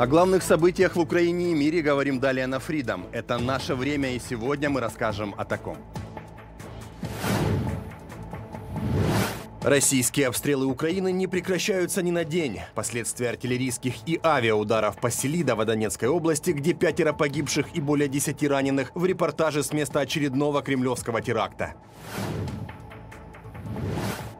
О главных событиях в Украине и мире говорим далее на Freedom. Это наше время, и сегодня мы расскажем о таком. Российские обстрелы Украины не прекращаются ни на день. Последствия артиллерийских и авиаударов по Селида в Донецкой области, где пятеро погибших и более десяти раненых, в репортаже с места очередного кремлевского теракта.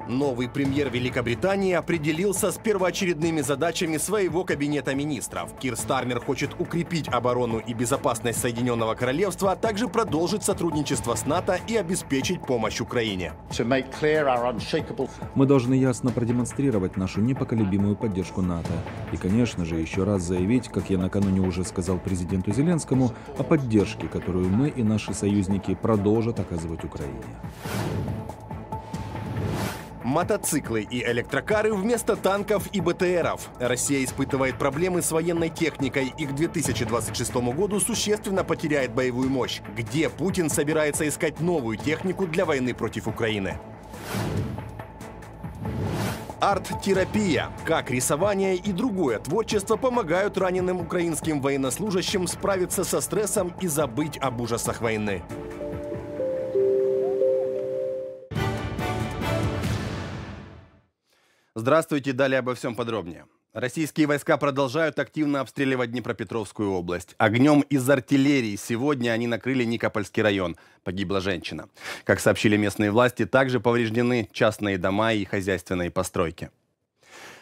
Новый премьер Великобритании определился с первоочередными задачами своего кабинета министров. Кир Стармер хочет укрепить оборону и безопасность Соединенного Королевства, а также продолжить сотрудничество с НАТО и обеспечить помощь Украине. Мы должны ясно продемонстрировать нашу непоколебимую поддержку НАТО. И, конечно же, еще раз заявить, как я накануне уже сказал президенту Зеленскому, о поддержке, которую мы и наши союзники продолжат оказывать Украине. Мотоциклы и электрокары вместо танков и БТРов. Россия испытывает проблемы с военной техникой и к 2026 году существенно потеряет боевую мощь. Где Путин собирается искать новую технику для войны против Украины? Арт-терапия. Как рисование и другое творчество помогают раненым украинским военнослужащим справиться со стрессом и забыть об ужасах войны. Здравствуйте, далее обо всем подробнее. Российские войска продолжают активно обстреливать Днепропетровскую область. Огнем из артиллерии сегодня они накрыли Никопольский район. Погибла женщина. Как сообщили местные власти, также повреждены частные дома и хозяйственные постройки.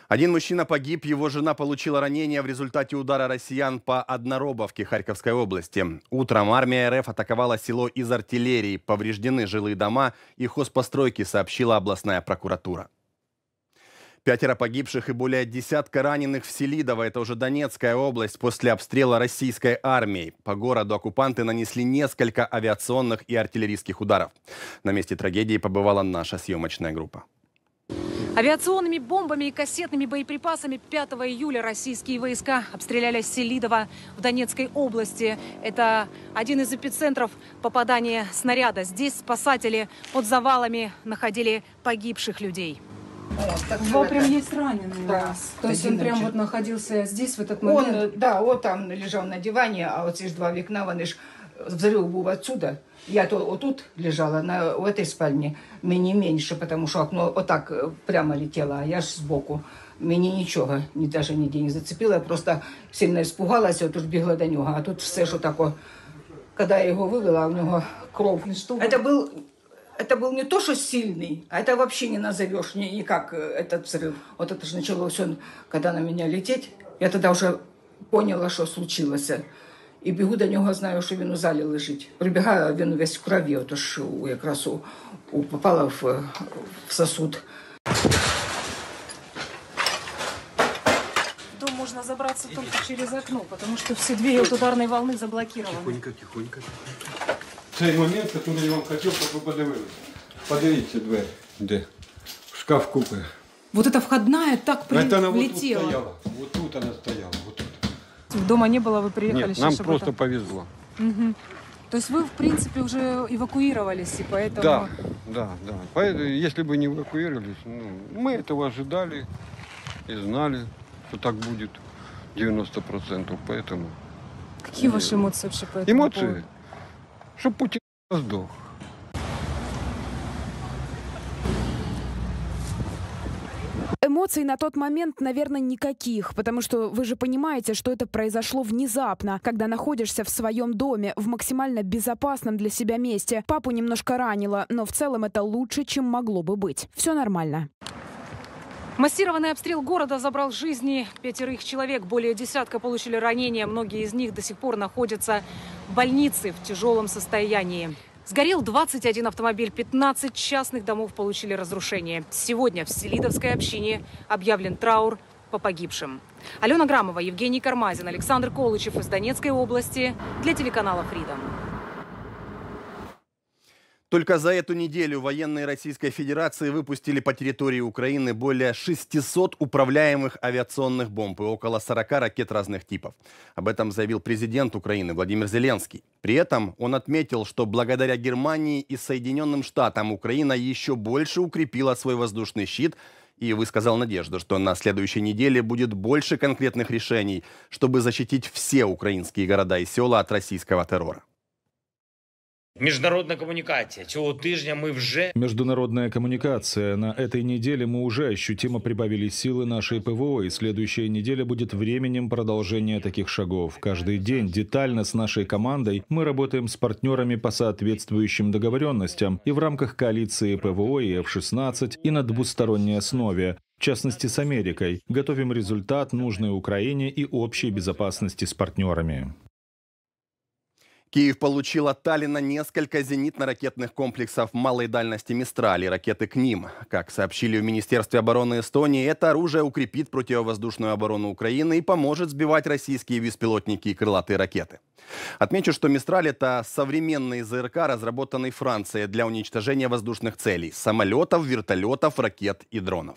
Один мужчина погиб, его жена получила ранение в результате удара россиян по Одноробовке Харьковской области. Утром армия РФ атаковала село из артиллерии, повреждены жилые дома и хозпостройки, сообщила областная прокуратура. Пятеро погибших и более десятка раненых в Селидово, это уже Донецкая область, после обстрела российской армии. По городу оккупанты нанесли несколько авиационных и артиллерийских ударов. На месте трагедии побывала наша съемочная группа. Авиационными бомбами и кассетными боеприпасами 5 июля российские войска обстреляли Селидово в Донецкой области. Это один из эпицентров попадания снаряда. Здесь спасатели под завалами находили погибших людей. Вот, так У это... есть раненый да, раз. То есть он прям вот находился здесь в этот момент? Он, да, вот там лежал на диване, а вот здесь два вікна, он ж взрыв был отсюда. Я то вот тут лежала, на, в этой спальне, мені меньше, потому что окно вот так э, прямо летело, а я ж сбоку, Мені ничего, ні, даже ніде не зацепило, я просто сильно испугалась, вот уж бігла до него, а тут все, что такое, когда я его вывела, у него кровь. Это был это был не то, что сильный, а это вообще не назовешь ни, никак э, этот взрыв. Вот это же началось он, когда на меня лететь. Я тогда уже поняла, что случилось, и бегу до него, знаю, что він у зале лежит. Прибігаю, а він весь в крові, отож якраз у, у попала в, э, в сосуд. В дом можно забраться только через окно, потому что все две от ударной волны заблокированы. тихонько. тихонько цей момент, который я вам хотел щоб ви подивилися. Подивіться двері. Де? шкаф купе. Вот эта входная так при... Это она влетела. Вот, вот, стояла. вот тут она стояла, вот тут. Дома не было, вы приехали Нет, нам просто это... повезло. Угу. То есть вы, в принципе, уже эвакуировались, и поэтому... Да, да, да. Поэтому, если бы не эвакуировались, ну, мы этого ожидали и знали, что так будет 90%, поэтому... Какие ваши эмоции вообще по этому Эмоции? Поводу? щоб Путін здох. Эмоций на тот момент, наверное, никаких, потому что вы же понимаете, что это произошло внезапно, когда находишься в своем доме, в максимально безопасном для себя месте. Папу немножко ранило, но в целом это лучше, чем могло бы быть. Все нормально. Массированный обстрел города забрал жизни пятерых человек. Более десятка получили ранения. Многие из них до сих пор находятся в больнице в тяжелом состоянии. Сгорел 21 автомобиль, 15 частных домов получили разрушение. Сегодня в Селидовской общине объявлен траур по погибшим. Алена Грамова, Евгений Кармазин, Александр Колычев из Донецкой области для телеканала «Фридом». Только за эту неделю военные Российской Федерации выпустили по территории Украины более 600 управляемых авиационных бомб и около 40 ракет разных типов. Об этом заявил президент Украины Владимир Зеленский. При этом он отметил, что благодаря Германии и Соединенным Штатам Украина еще больше укрепила свой воздушный щит и высказал надежду, что на следующей неделе будет больше конкретных решений, чтобы защитить все украинские города и села от российского террора. Международная коммуникация. Цього тижня мы уже... Международная коммуникация. На этой неделе мы уже ощутимо прибавили силы нашей ПВО, и следующая неделя будет временем продолжения таких шагов. Каждый день детально с нашей командой мы работаем с партнерами по соответствующим договоренностям и в рамках коалиции ПВО и F-16 и на двусторонней основе в частности с Америкой. Готовим результат, нужный Украине и общей безопасности с партнерами. Киев получил от Таллина несколько зенитно-ракетных комплексов малой дальности «Мистраль» и ракеты к ним. Как сообщили в Министерстве обороны Эстонии, это оружие укрепит противовоздушную оборону Украины и поможет сбивать российские беспилотники и крылатые ракеты. Отмечу, что «Мистраль» — это современный ЗРК, разработанный Францией для уничтожения воздушных целей — самолетов, вертолетов, ракет и дронов.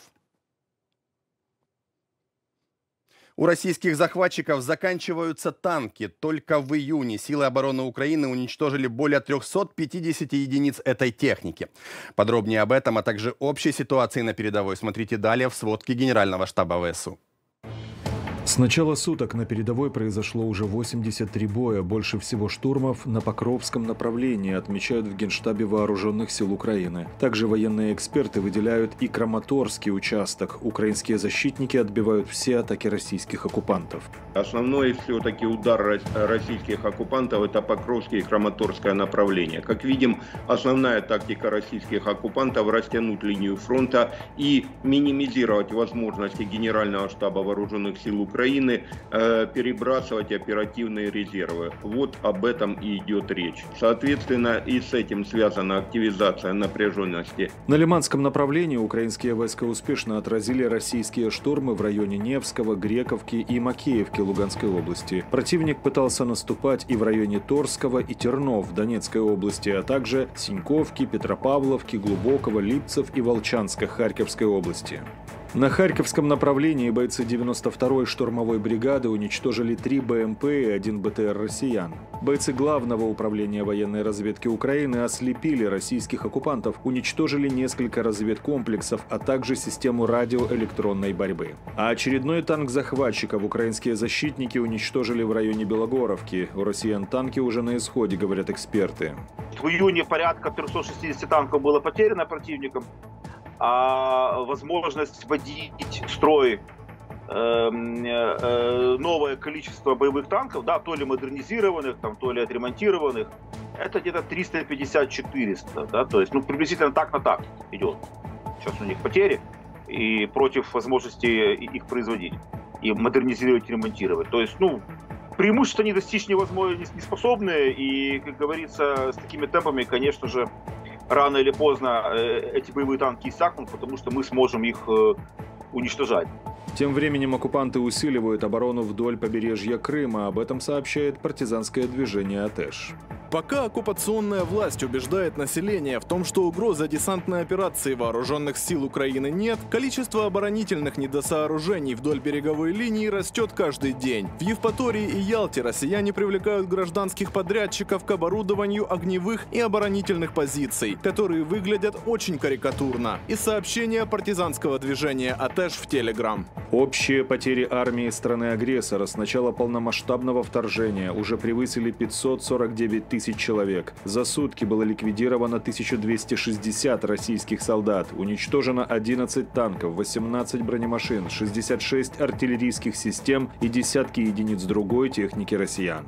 У российских захватчиков заканчиваются танки. Только в июне силы обороны Украины уничтожили более 350 единиц этой техники. Подробнее об этом, а также общей ситуации на передовой смотрите далее в сводке Генерального штаба ВСУ. С начала суток на передовой произошло уже 83 боя, больше всего штурмов на Покровском направлении, отмечают в Генштабе Вооруженных сил Украины. Также военные эксперты выделяют и Краматорский участок. Украинские защитники отбивают все атаки российских оккупантов. Основной все-таки удар российских оккупантов – это Покровское и Краматорское направление. Как видим, основная тактика российских оккупантов – растянуть линию фронта и минимизировать возможности Генерального штаба Вооруженных сил Украины Украины э, перебрасывать оперативные резервы. Вот об этом и идет речь. Соответственно, и с этим связана активизация напряженности. На Лиманском направлении украинские войска успешно отразили российские штурмы в районе Невского, Грековки и Макеевки Луганской области. Противник пытался наступать и в районе Торского и Тернов Донецкой области, а также Синьковки, Петропавловки, Глубокого, Липцев и Волчанска Харьковской области. На Харьковском направлении бойцы 92-й штурмовой бригады уничтожили три БМП и один БТР россиян. Бойцы Главного управления военной разведки Украины ослепили российских оккупантов, уничтожили несколько разведкомплексов, а также систему радиоэлектронной борьбы. А очередной танк захватчиков украинские защитники уничтожили в районе Белогоровки. У россиян танки уже на исходе, говорят эксперты. В июне порядка 360 танков было потеряно противником а возможность вводить строй эм, э, новое количество боевых танков, да, то ли модернизированных, там, то ли отремонтированных, это где-то 350-400, да, то есть, ну, приблизительно так на так идет. Сейчас у них потери, и против возможности их производить, и модернизировать, и ремонтировать. То есть, ну, преимущества они достичь невозможно не способны, и, как говорится, с такими темпами, конечно же, рано или поздно э, эти боевые танки иссякнут, потому что мы сможем их э, уничтожать. Тем временем оккупанты усиливают оборону вдоль побережья Крыма. Об этом сообщает партизанское движение АТЭШ. Пока оккупационная власть убеждает население в том, что угрозы десантной операции вооруженных сил Украины нет, количество оборонительных недосооружений вдоль береговой линии растет каждый день. В Евпатории и Ялте россияне привлекают гражданских подрядчиков к оборудованию огневых и оборонительных позиций, которые выглядят очень карикатурно. И сообщение партизанского движения АТЭШ в Телеграм. Общие потери армии страны-агрессора с начала полномасштабного вторжения уже превысили 549 тысяч человек. За сутки было ликвидировано 1260 российских солдат, уничтожено 11 танков, 18 бронемашин, 66 артиллерийских систем и десятки единиц другой техники россиян.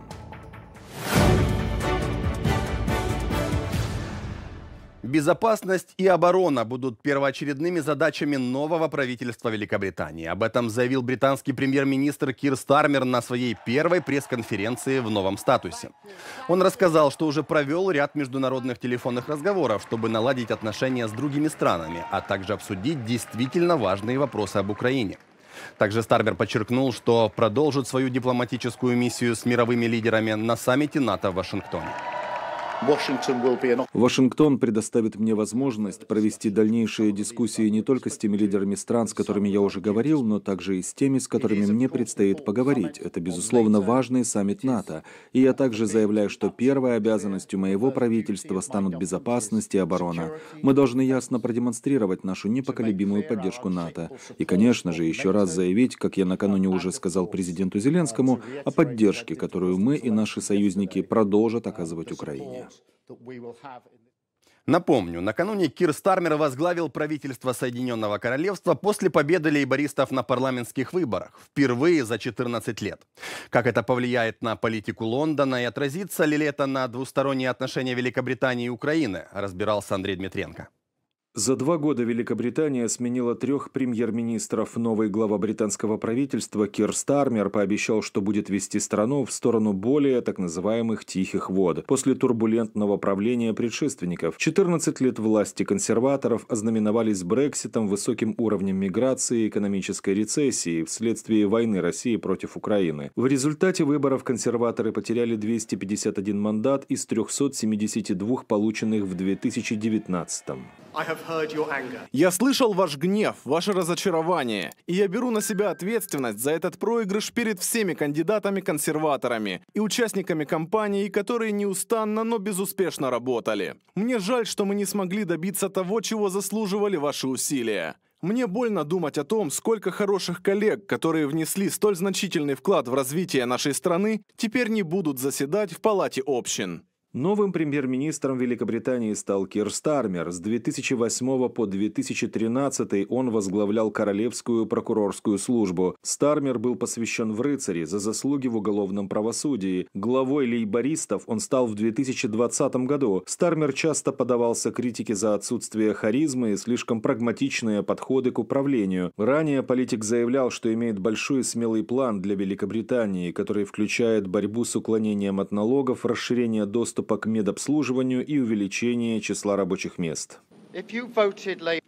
Безопасность и оборона будут первоочередными задачами нового правительства Великобритании. Об этом заявил британский премьер-министр Кир Стармер на своей первой пресс-конференции в новом статусе. Он рассказал, что уже провел ряд международных телефонных разговоров, чтобы наладить отношения с другими странами, а также обсудить действительно важные вопросы об Украине. Также Старбер подчеркнул, что продолжит свою дипломатическую миссию с мировыми лидерами на саммите НАТО в Вашингтоне. Вашингтон предоставит мне возможность провести дальнейшие дискуссии не только с теми лидерами стран, с которыми я уже говорил, но также и с теми, с которыми мне предстоит поговорить. Это, безусловно, важный саммит НАТО. И я также заявляю, что первой обязанностью моего правительства станут безопасность и оборона. Мы должны ясно продемонстрировать нашу непоколебимую поддержку НАТО. И, конечно же, еще раз заявить, как я накануне уже сказал президенту Зеленскому, о поддержке, которую мы и наши союзники продолжат оказывать Украине. Напомню, накануне Кир Стармер возглавил правительство Соединенного Королевства после победы лейбористов на парламентских выборах, впервые за 14 лет. Как это повлияет на политику Лондона и отразится ли это на двусторонние отношения Великобритании и Украины, разбирался Андрей Дмитренко. За два года Великобритания сменила трех премьер-министров. Новый глава британского правительства Кир Стармер пообещал, что будет вести страну в сторону более так называемых «тихих вод» после турбулентного правления предшественников. 14 лет власти консерваторов ознаменовались Брекситом, высоким уровнем миграции и экономической рецессии вследствие войны России против Украины. В результате выборов консерваторы потеряли 251 мандат из 372 полученных в 2019 -м. Я слышал ваш гнев, ваше разочарование, и я беру на себя ответственность за этот проигрыш перед всеми кандидатами-консерваторами и участниками кампании, которые неустанно, но безуспешно работали. Мне жаль, что мы не смогли добиться того, чего заслуживали ваши усилия. Мне больно думать о том, сколько хороших коллег, которые внесли столь значительный вклад в развитие нашей страны, теперь не будут заседать в Палате общин. Новым премьер-министром Великобритании стал Кир Стармер. С 2008 по 2013 он возглавлял Королевскую прокурорскую службу. Стармер был посвящен в рыцари за заслуги в уголовном правосудии. Главой лейбористов он стал в 2020 году. Стармер часто подавался критике за отсутствие харизмы и слишком прагматичные подходы к управлению. Ранее политик заявлял, что имеет большой и смелый план для Великобритании, который включает борьбу с уклонением от налогов, расширение доступа доступа к медобслуживанию и увеличение числа рабочих мест.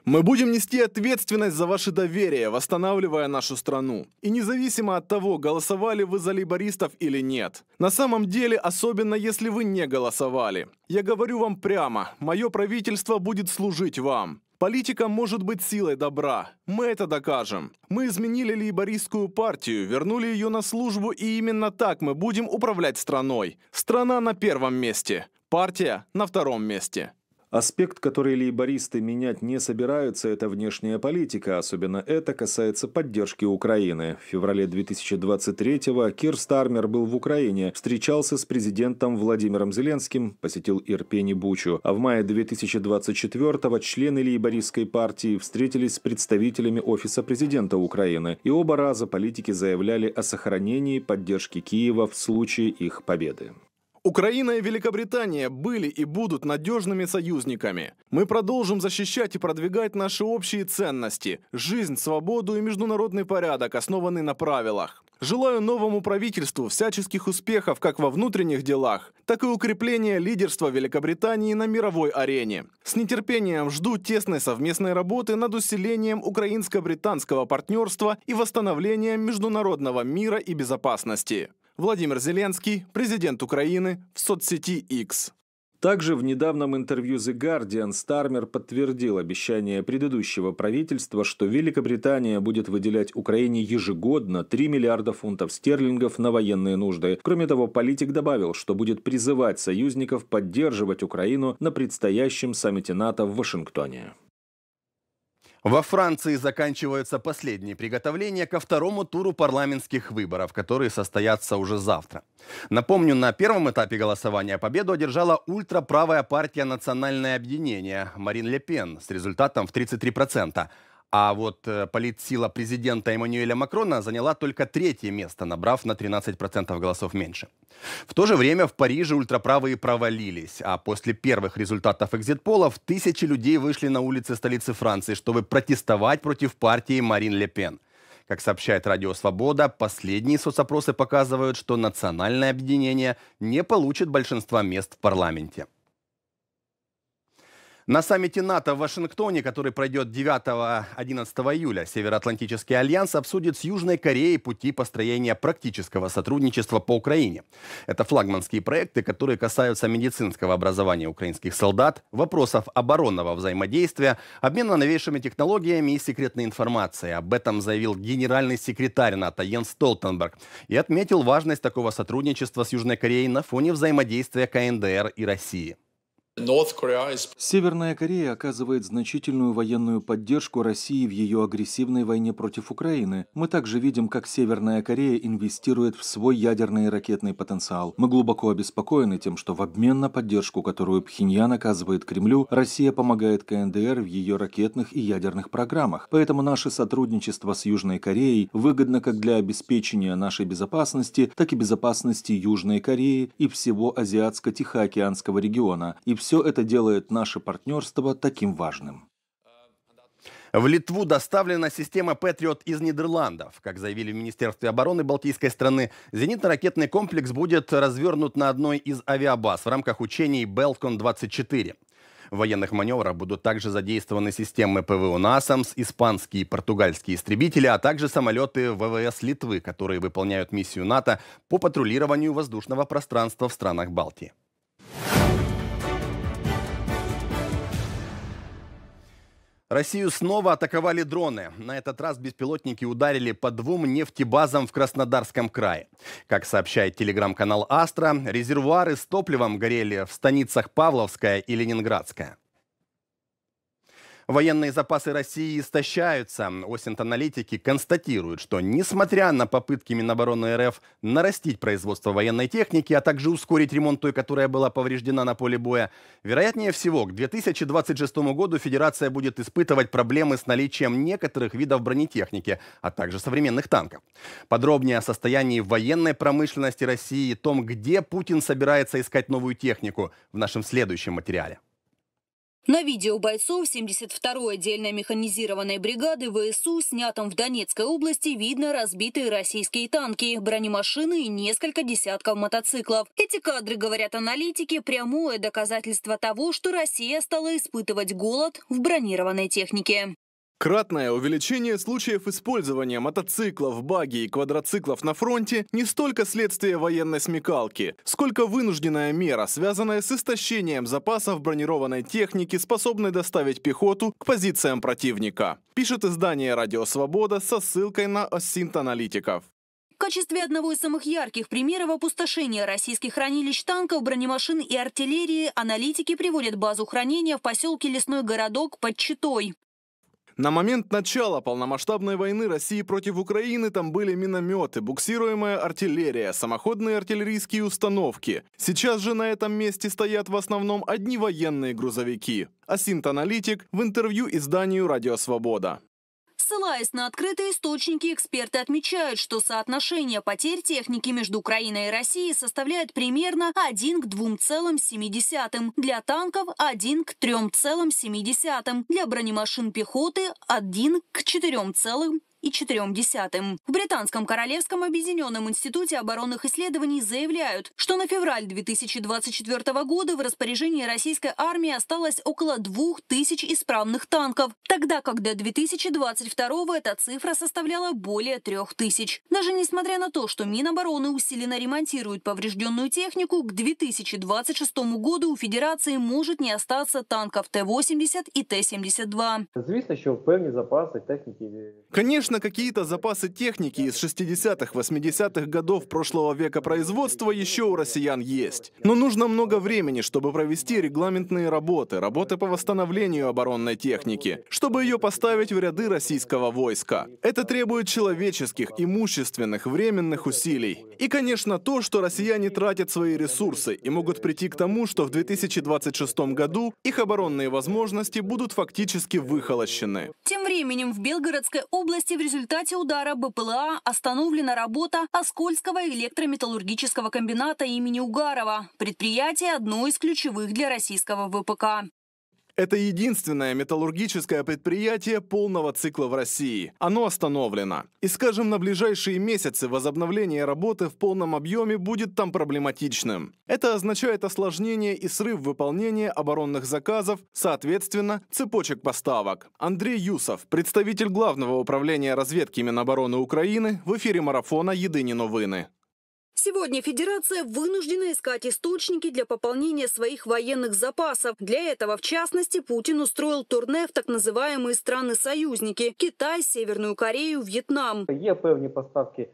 Мы будем нести ответственность за ваше доверие, восстанавливая нашу страну. И независимо от того, голосовали вы за лейбористов или нет. На самом деле, особенно если вы не голосовали. Я говорю вам прямо, мое правительство будет служить вам. Политика может быть силой добра. Мы это докажем. Мы изменили лейбористскую партию, вернули ее на службу, и именно так мы будем управлять страной. Страна на первом месте, партия на втором месте. Аспект, который лейбористы менять не собираются, это внешняя политика, особенно это касается поддержки Украины. В феврале 2023-го Кир Стармер был в Украине, встречался с президентом Владимиром Зеленским, посетил Ирпень и Бучу, а в мае 2024-го члены лейбористской партии встретились с представителями Офиса президента Украины, и оба раза политики заявляли о сохранении поддержки Киева в случае их победы. Украина и Великобритания были и будут надежными союзниками. Мы продолжим защищать и продвигать наши общие ценности, жизнь, свободу и международный порядок, основанный на правилах. Желаю новому правительству всяческих успехов как во внутренних делах, так и укрепления лидерства Великобритании на мировой арене. С нетерпением жду тесной совместной работы над усилением украинско-британского партнерства и восстановлением международного мира и безопасности. Владимир Зеленский, президент Украины, в соцсети X. Также в недавнем интервью The Guardian Стармер подтвердил обещание предыдущего правительства, что Великобритания будет выделять Украине ежегодно 3 миллиарда фунтов стерлингов на военные нужды. Кроме того, политик добавил, что будет призывать союзников поддерживать Украину на предстоящем саммите НАТО в Вашингтоне. Во Франции заканчиваются последние приготовления ко второму туру парламентских выборов, которые состоятся уже завтра. Напомню, на первом этапе голосования победу одержала ультраправая партия «Национальное объединение» Марин Ле Пен с результатом в 33%, а вот э, политсила президента Эммануэля Макрона заняла только третье место, набрав на 13% голосов меньше. В то же время в Париже ультраправые провалились, а после первых результатов экзит-полов тысячи людей вышли на улицы столицы Франции, чтобы протестовать против партии Марин Ле Пен. Как сообщает Радио Свобода, последние соцопросы показывают, что национальное объединение не получит большинства мест в парламенте. На саммите НАТО в Вашингтоне, который пройдет 9-11 июля, Североатлантический альянс обсудит с Южной Кореей пути построения практического сотрудничества по Украине. Это флагманские проекты, которые касаются медицинского образования украинских солдат, вопросов оборонного взаимодействия, обмена новейшими технологиями и секретной информацией. Об этом заявил генеральный секретарь НАТО Йенс Столтенберг и отметил важность такого сотрудничества с Южной Кореей на фоне взаимодействия КНДР и России. Северная Корея оказывает значительную военную поддержку России в ее агрессивной войне против Украины. Мы также видим, как Северная Корея инвестирует в свой ядерный и ракетный потенциал. Мы глубоко обеспокоены тем, что в обмен на поддержку, которую Пхеньян оказывает Кремлю, Россия помогает КНДР в ее ракетных и ядерных программах. Поэтому наше сотрудничество с Южной Кореей выгодно как для обеспечения нашей безопасности, так и безопасности Южной Кореи и всего Азиатско-Тихоокеанского региона, и все это делает наше партнерство таким важным. В Литву доставлена система «Патриот» из Нидерландов. Как заявили в Министерстве обороны Балтийской страны, зенитно-ракетный комплекс будет развернут на одной из авиабаз в рамках учений «Белкон-24». В военных маневрах будут также задействованы системы ПВО «Насамс», испанские и португальские истребители, а также самолеты ВВС Литвы, которые выполняют миссию НАТО по патрулированию воздушного пространства в странах Балтии. Россию снова атаковали дроны. На этот раз беспилотники ударили по двум нефтебазам в Краснодарском крае. Как сообщает телеграм-канал «Астра», резервуары с топливом горели в станицах Павловская и Ленинградская. Военные запасы России истощаются. Осинт-аналитики констатируют, что несмотря на попытки Минобороны РФ нарастить производство военной техники, а также ускорить ремонт той, которая была повреждена на поле боя, вероятнее всего к 2026 году Федерация будет испытывать проблемы с наличием некоторых видов бронетехники, а также современных танков. Подробнее о состоянии военной промышленности России и том, где Путин собирается искать новую технику в нашем следующем материале. На видео бойцов 72-й отдельной механизированной бригады ВСУ, снятом в Донецкой области, видно разбитые российские танки, бронемашины и несколько десятков мотоциклов. Эти кадры, говорят аналитики, прямое доказательство того, что Россия стала испытывать голод в бронированной технике. Кратное увеличение случаев использования мотоциклов, баги и квадроциклов на фронте не столько следствие военной смекалки, сколько вынужденная мера, связанная с истощением запасов бронированной техники, способной доставить пехоту к позициям противника, пишет издание «Радио Свобода» со ссылкой на Оссинт-аналитиков. В качестве одного из самых ярких примеров опустошения российских хранилищ танков, бронемашин и артиллерии аналитики приводят базу хранения в поселке Лесной городок под Читой. На момент начала полномасштабной войны России против Украины там были минометы, буксируемая артиллерия, самоходные артиллерийские установки. Сейчас же на этом месте стоят в основном одни военные грузовики. Асинт-аналитик в интервью изданию «Радио Свобода». Ссылаясь на открытые источники, эксперты отмечают, что соотношение потерь техники между Украиной и Россией составляет примерно 1 к 2,7, для танков 1 к 3,7, для бронемашин пехоты 1 к 4,7. 1,4. В Британском Королевском Объединенном Институте оборонных исследований заявляют, что на февраль 2024 года в распоряжении российской армии осталось около 2000 исправных танков, тогда как до 2022 эта цифра составляла более 3000. Даже несмотря на то, что Минобороны усиленно ремонтируют поврежденную технику, к 2026 году у Федерации может не остаться танков Т-80 и Т-72. Звісно, що певні запаси техніки. Конечно, Конечно, какие-то запасы техники из 60-х, 80-х годов прошлого века производства еще у россиян есть. Но нужно много времени, чтобы провести регламентные работы, работы по восстановлению оборонной техники, чтобы ее поставить в ряды российского войска. Это требует человеческих, имущественных, временных усилий. И, конечно, то, что россияне тратят свои ресурсы и могут прийти к тому, что в 2026 году их оборонные возможности будут фактически выхолощены. Тем временем в Белгородской области в результате удара БПЛА остановлена работа Оскольского электрометаллургического комбината имени Угарова, предприятие одно из ключевых для российского ВПК. Это единственное металлургическое предприятие полного цикла в России. Оно остановлено. И, скажем, на ближайшие месяцы возобновление работы в полном объеме будет там проблематичным. Это означает осложнение и срыв выполнения оборонных заказов, соответственно, цепочек поставок. Андрей Юсов, представитель Главного управления разведки Минобороны Украины, в эфире марафона «Єдині Новины». Сегодня Федерация вынуждена искать источники для пополнения своих военных запасов. Для этого, в частности, Путин устроил турне в так называемые страны-союзники – Китай, Северную Корею, Вьетнам. Є певні поставки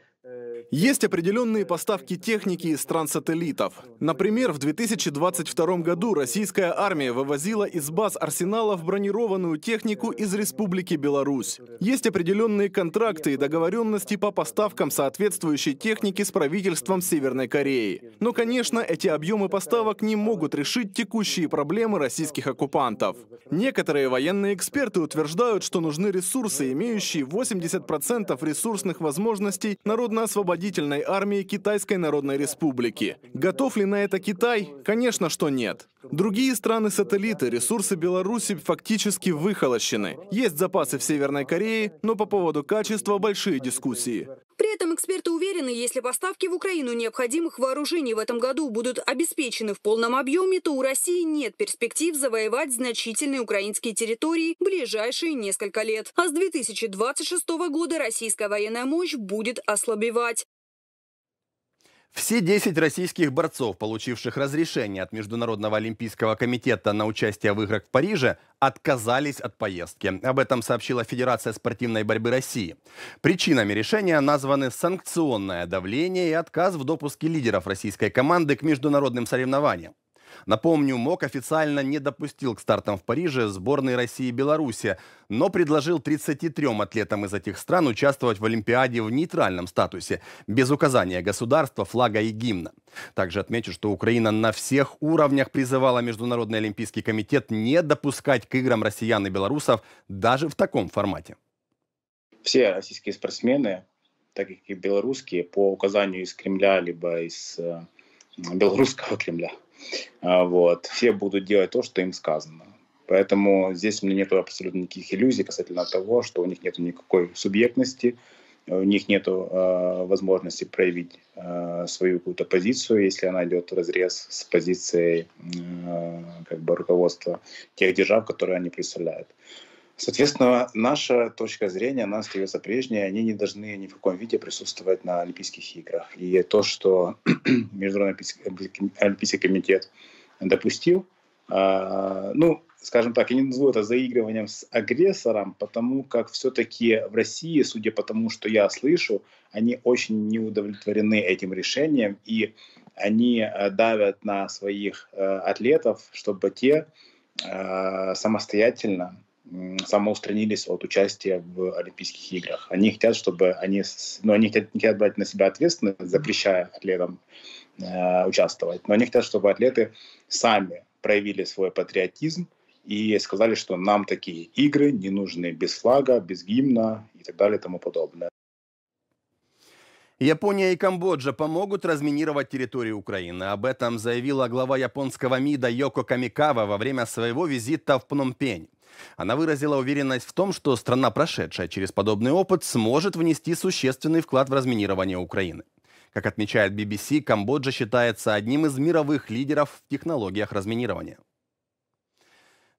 есть определенные поставки техники из стран-сателлитов. Например, в 2022 году российская армия вывозила из баз арсеналов бронированную технику из Республики Беларусь. Есть определенные контракты и договоренности по поставкам соответствующей техники с правительством Северной Кореи. Но, конечно, эти объемы поставок не могут решить текущие проблемы российских оккупантов. Некоторые военные эксперты утверждают, что нужны ресурсы, имеющие 80% ресурсных возможностей народа Народно-освободительной армии Китайской Народной Республики. Готов ли на это Китай? Конечно, что нет. Другие страны-сателлиты, ресурсы Беларуси фактически выхолощены. Есть запасы в Северной Корее, но по поводу качества большие дискуссии. При этом эксперты уверены, если поставки в Украину необходимых вооружений в этом году будут обеспечены в полном объеме, то у России нет перспектив завоевать значительные украинские территории в ближайшие несколько лет. А с 2026 года российская военная мощь будет ослабевать. Все 10 российских борцов, получивших разрешение от Международного олимпийского комитета на участие в играх в Париже, отказались от поездки. Об этом сообщила Федерация спортивной борьбы России. Причинами решения названы санкционное давление и отказ в допуске лидеров российской команды к международным соревнованиям. Напомню, МОК официально не допустил к стартам в Париже сборной России и Беларуси, но предложил 33 атлетам из этих стран участвовать в Олимпиаде в нейтральном статусе, без указания государства, флага и гимна. Также отмечу, что Украина на всех уровнях призывала Международный Олимпийский комитет не допускать к играм россиян и белорусов даже в таком формате. Все российские спортсмены, так как и белорусские, по указанию из Кремля, либо из э, белорусского Кремля, а, вот. Все будут делать то, что им сказано. Поэтому здесь у меня нет абсолютно никаких иллюзий касательно того, что у них нет никакой субъектности, э, у них нет э, возможности проявить э, свою какую-то позицию, если она идет в разрез с позицией э, как бы руководства тех держав, которые они представляют. Соответственно, наша точка зрения, она остается прежней. Они не должны ни в каком виде присутствовать на Олимпийских играх. И то, что Международный Олимпийский комитет допустил, а, ну, скажем так, я не назову это заигрыванием с агрессором, потому как все-таки в России, судя по тому, что я слышу, они очень не удовлетворены этим решением, и они а, давят на своих а, атлетов, чтобы те самостоятельно самоустранились от участия в Олимпийских играх. Они хотят, чтобы они, ну, они хотят, не хотят брать на себя ответственность, запрещая атлетам э, участвовать, но они хотят, чтобы атлеты сами проявили свой патриотизм и сказали, что нам такие игры не нужны без флага, без гимна и так далее и тому подобное. Япония и Камбоджа помогут разминировать территорию Украины. Об этом заявила глава японского МИДа Йоко Камикава во время своего визита в Пномпень. Она выразила уверенность в том, что страна, прошедшая через подобный опыт, сможет внести существенный вклад в разминирование Украины. Как отмечает BBC, Камбоджа считается одним из мировых лидеров в технологиях разминирования.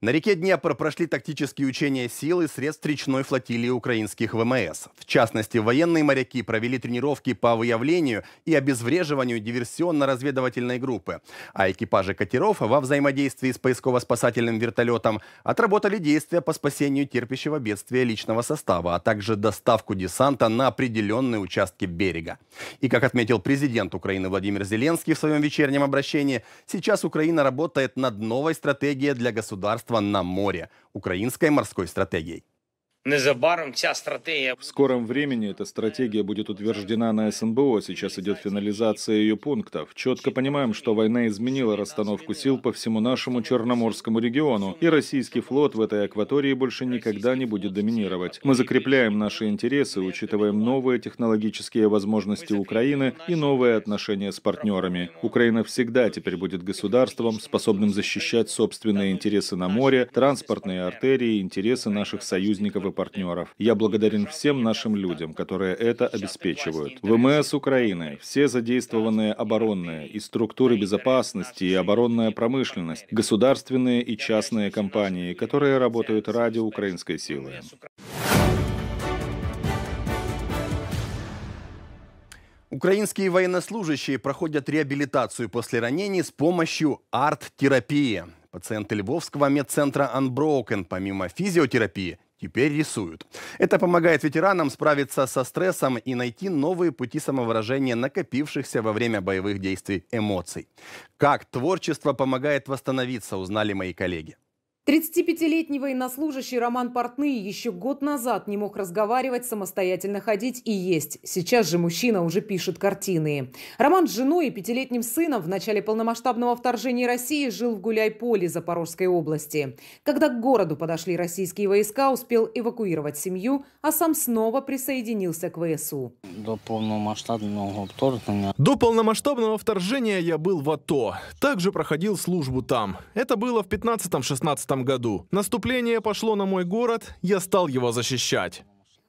На реке Днепр прошли тактические учения сил и средств речной флотилии украинских ВМС. В частности, военные моряки провели тренировки по выявлению и обезвреживанию диверсионно-разведывательной группы. А экипажи катеров во взаимодействии с поисково-спасательным вертолетом отработали действия по спасению терпящего бедствия личного состава, а также доставку десанта на определенные участки берега. И, как отметил президент Украины Владимир Зеленский в своем вечернем обращении, сейчас Украина работает над новой стратегией для государства на море украинской морской стратегией. Незабаром ця стратегия... В скором времени эта стратегия будет утверждена на СНБО. Сейчас идет финализация ее пунктов. Четко понимаем, что война изменила расстановку сил по всему нашему Черноморскому региону, и российский флот в этой акватории больше никогда не будет доминировать. Мы закрепляем наши интересы, учитываем новые технологические возможности Украины и новые отношения с партнерами. Украина всегда теперь будет государством, способным защищать собственные интересы на море, транспортные артерии, интересы наших союзников и партнеров. Я благодарен всем нашим людям, которые это обеспечивают. ВМС Украины, все задействованные оборонные и структуры безопасности и оборонная промышленность, государственные и частные компании, которые работают ради украинской силы. Украинские военнослужащие проходят реабилитацию после ранений с помощью арт-терапии. Пациенты Львовского медцентра Unbroken помимо физиотерапии теперь рисуют. Это помогает ветеранам справиться со стрессом и найти новые пути самовыражения накопившихся во время боевых действий эмоций. Как творчество помогает восстановиться, узнали мои коллеги. 35-летний военнослужащий Роман Портный еще год назад не мог разговаривать, самостоятельно ходить и есть. Сейчас же мужчина уже пишет картины. Роман с женой и пятилетним сыном в начале полномасштабного вторжения России жил в Гуляйполе Запорожской области. Когда к городу подошли российские войска, успел эвакуировать семью, а сам снова присоединился к ВСУ. До полномасштабного вторжения... До полномасштабного вторжения я был в АТО. Также проходил службу там. Это было в 15-16 году. Наступление пошло на мой город, я стал его защищать.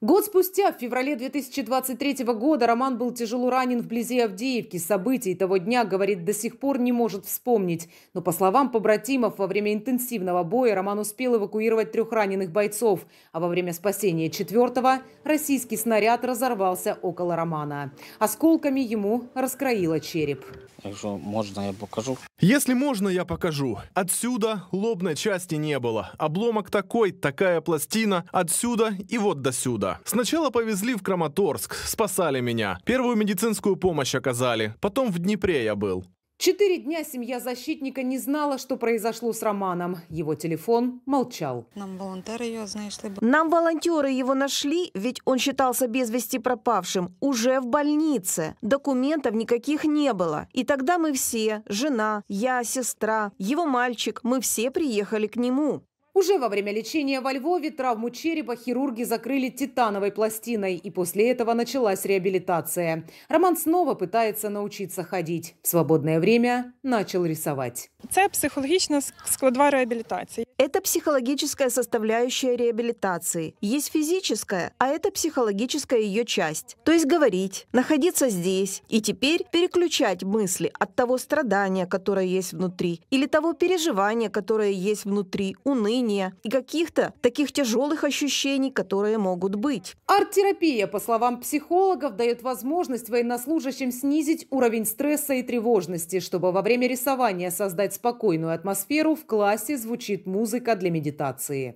Год спустя, в феврале 2023 года, Роман был тяжело ранен вблизи Авдеевки. Событий того дня, говорит, до сих пор не может вспомнить. Но, по словам побратимов, во время интенсивного боя Роман успел эвакуировать трех раненых бойцов. А во время спасения четвертого российский снаряд разорвался около Романа. Осколками ему раскроило череп. Если можно, я покажу. Если можно, я покажу. Отсюда лобной части не было. Обломок такой, такая пластина. Отсюда и вот до сюда. Сначала повезли в Краматорск, спасали меня. Первую медицинскую помощь оказали. Потом в Днепре я был. Четыре дня семья защитника не знала, что произошло с Романом. Его телефон молчал. Нам волонтеры ее нашли. Нам волонтеры его нашли, ведь он считался без вести пропавшим. Уже в больнице. Документов никаких не было. И тогда мы все, жена, я, сестра, его мальчик, мы все приехали к нему. Уже во время лечения во Львове травму черепа хирурги закрыли титановой пластиной, и после этого началась реабилитация. Роман снова пытается научиться ходить. В свободное время начал рисовать. Это психологічна складова реабилитации. Это психологическая составляющая реабилитации. Есть физическая, а это психологическая ее часть. То есть говорить, находиться здесь и теперь переключать мысли от того страдания, которое есть внутри, или того переживания, которое есть внутри, уныния, вине и каких-то таких тяжелых ощущений, которые могут быть. Арт-терапия, по словам психологов, дает возможность военнослужащим снизить уровень стресса и тревожности, чтобы во время рисования создать спокойную атмосферу в классе звучит музыка для медитации.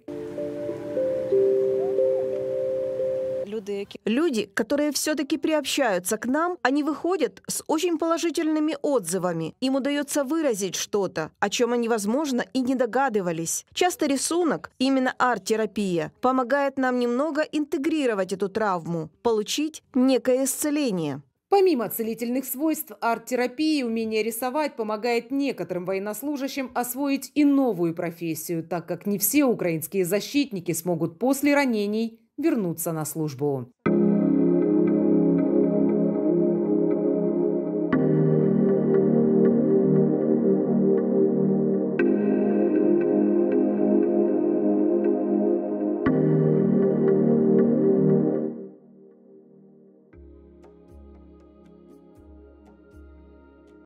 Люди, которые все-таки приобщаются к нам, они выходят с очень положительными отзывами. Им удается выразить что-то, о чем они, возможно, и не догадывались. Часто рисунок, именно арт-терапия, помогает нам немного интегрировать эту травму, получить некое исцеление. Помимо целительных свойств, арт-терапии умение рисовать помогает некоторым военнослужащим освоить и новую профессию, так как не все украинские защитники смогут после ранений вернуться на службу.